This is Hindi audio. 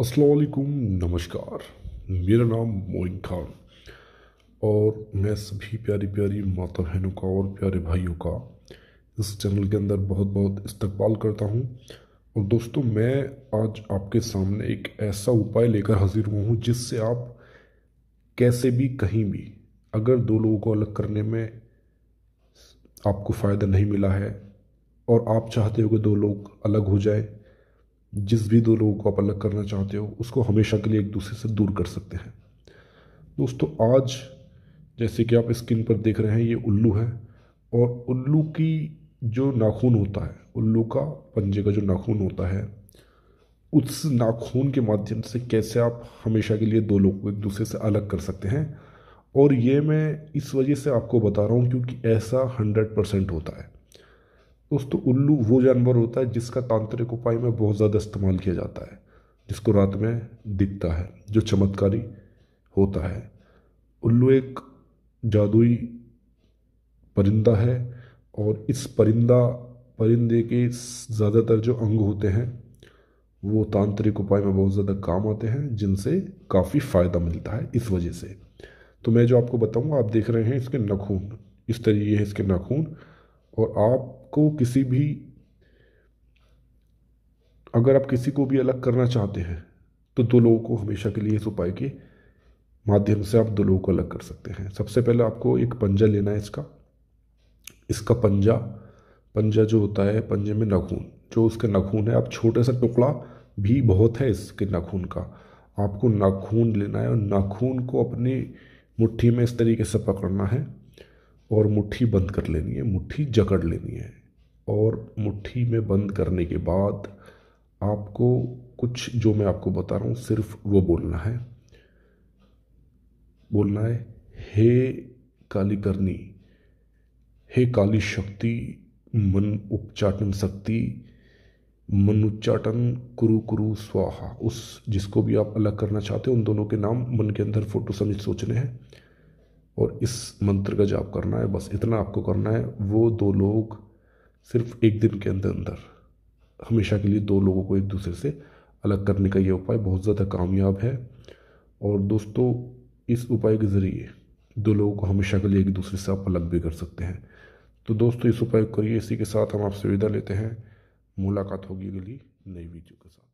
असलकुम नमस्कार मेरा नाम मोइन खान और मैं सभी प्यारी प्यारी माता बहनों का और प्यारे भाइयों का इस चैनल के अंदर बहुत बहुत इस्तकबाल करता हूँ और दोस्तों मैं आज आपके सामने एक ऐसा उपाय लेकर हाजिर हुआ हूँ जिससे आप कैसे भी कहीं भी अगर दो लोगों को अलग करने में आपको फ़ायदा नहीं मिला है और आप चाहते हो कि दो लोग अलग हो जाए जिस भी दो लोगों को आप अलग करना चाहते हो उसको हमेशा के लिए एक दूसरे से दूर कर सकते हैं दोस्तों आज जैसे कि आप स्क्रीन पर देख रहे हैं ये उल्लू है और उल्लू की जो नाखून होता है उल्लू का पंजे का जो नाखून होता है उस नाखून के माध्यम से कैसे आप हमेशा के लिए दो लोग को एक दूसरे से अलग कर सकते हैं और ये मैं इस वजह से आपको बता रहा हूँ क्योंकि ऐसा हंड्रेड परसेंट होता है दोस्तों उल्लू वो जानवर होता है जिसका तांत्रिक उपाय में बहुत ज़्यादा इस्तेमाल किया जाता है जिसको रात में दिखता है जो चमत्कारी होता है उल्लू एक जादुई परिंदा है और इस परिंदा परिंदे के ज़्यादातर जो अंग होते हैं वो तांत्रिक उपाय में बहुत ज़्यादा काम आते हैं जिनसे काफ़ी फ़ायदा मिलता है इस वजह से तो मैं जो आपको बताऊंगा आप देख रहे हैं इसके नाखून इस तरीके है इसके नाखून और आपको किसी भी अगर आप किसी को भी अलग करना चाहते हैं तो दो लोगों को हमेशा के लिए इस उपाय के माध्यम से आप दो लोगों को अलग कर सकते हैं सबसे पहले आपको एक पंजा लेना है इसका इसका पंजा पंजा जो होता है पंजे में नाखून जो उसके नाखून है आप छोटा सा टुकड़ा भी बहुत है इसके नाखून का आपको नाखून लेना है और नाखून को अपनी मुट्ठी में इस तरीके से पकड़ना है और मुट्ठी बंद कर लेनी है मुट्ठी जकड़ लेनी है और मुट्ठी में बंद करने के बाद आपको कुछ जो मैं आपको बता रहा हूँ सिर्फ वो बोलना है बोलना है हे काली करनी हे काली शक्ति मन उपचाटन शक्ति मनुच्चाटन कुरु कुरु स्वाहा उस जिसको भी आप अलग करना चाहते हो उन दोनों के नाम मन के अंदर फोटो समझ सोचने हैं और इस मंत्र का जाप करना है बस इतना आपको करना है वो दो लोग सिर्फ एक दिन के अंदर अंदर हमेशा के लिए दो लोगों को एक दूसरे से अलग करने का ये उपाय बहुत ज़्यादा कामयाब है और दोस्तों इस उपाय के ज़रिए दो लोगों को हमेशा के लिए एक दूसरे से आप अलग भी कर सकते हैं तो दोस्तों इस उपाय को करिए इसी के साथ हम आपसे विदा लेते हैं मुलाकात होगी अगली नई वीडियो के साथ